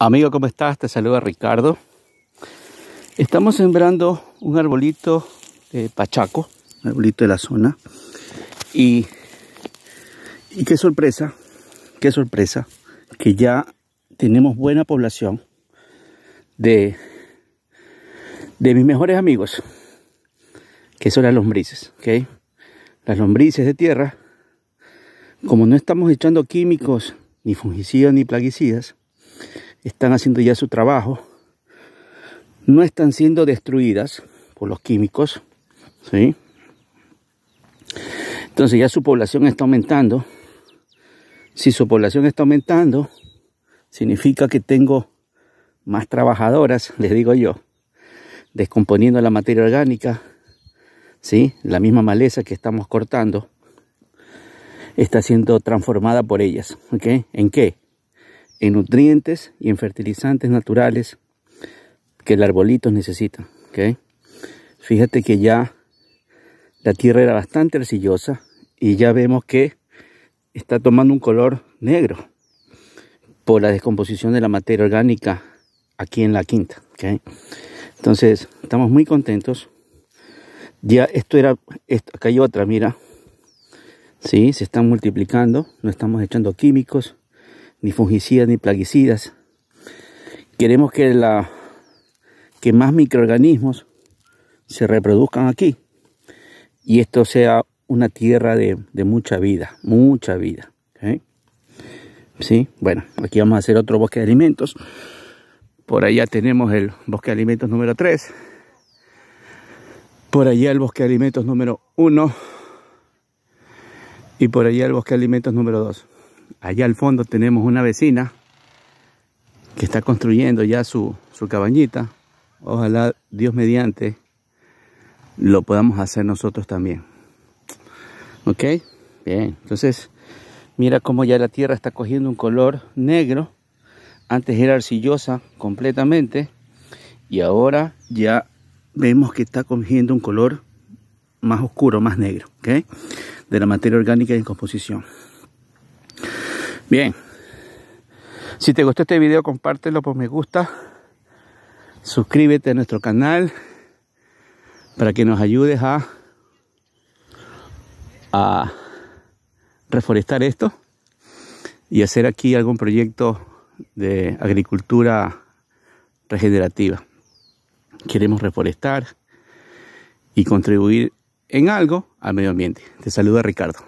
Amigo, ¿cómo estás? Te saluda Ricardo. Estamos sembrando un arbolito de pachaco, un arbolito de la zona. Y, y qué sorpresa, qué sorpresa, que ya tenemos buena población de, de mis mejores amigos, que son las lombrices, ¿ok? Las lombrices de tierra, como no estamos echando químicos, ni fungicidas, ni plaguicidas, están haciendo ya su trabajo, no están siendo destruidas por los químicos, ¿sí? Entonces ya su población está aumentando. Si su población está aumentando, significa que tengo más trabajadoras, les digo yo, descomponiendo la materia orgánica, ¿sí? la misma maleza que estamos cortando, está siendo transformada por ellas. ¿ok? ¿En qué? en nutrientes y en fertilizantes naturales que el arbolito necesita. ¿okay? Fíjate que ya la tierra era bastante arcillosa y ya vemos que está tomando un color negro por la descomposición de la materia orgánica aquí en la quinta. Entonces, estamos muy contentos. Ya esto era, esto, acá hay otra, mira. Sí, se están multiplicando, no estamos echando químicos ni fungicidas, ni plaguicidas. Queremos que, la, que más microorganismos se reproduzcan aquí y esto sea una tierra de, mucha vida, mucha vida. ¿Sí? Bueno, aquí vamos a hacer otro bosque de alimentos. Por allá tenemos el bosque de alimentos número 3. Por allá el bosque de alimentos número 1. Y por allá el bosque de alimentos número 2. Allá al fondo tenemos una vecina que está construyendo ya su, su cabañita. Ojalá Dios mediante lo podamos hacer nosotros también. ¿Ok? Bien, entonces mira cómo ya la tierra está cogiendo un color negro. Antes era arcillosa completamente y ahora ya vemos que está cogiendo un color más oscuro, más negro, ¿ok? De la materia orgánica en composición. Bien. Si te gustó este video, compártelo por me gusta. Suscríbete a nuestro canal para que nos ayudes a, a reforestar esto y hacer aquí algún proyecto de agricultura regenerativa. Queremos reforestar y contribuir en algo al medio ambiente. Te saluda Ricardo.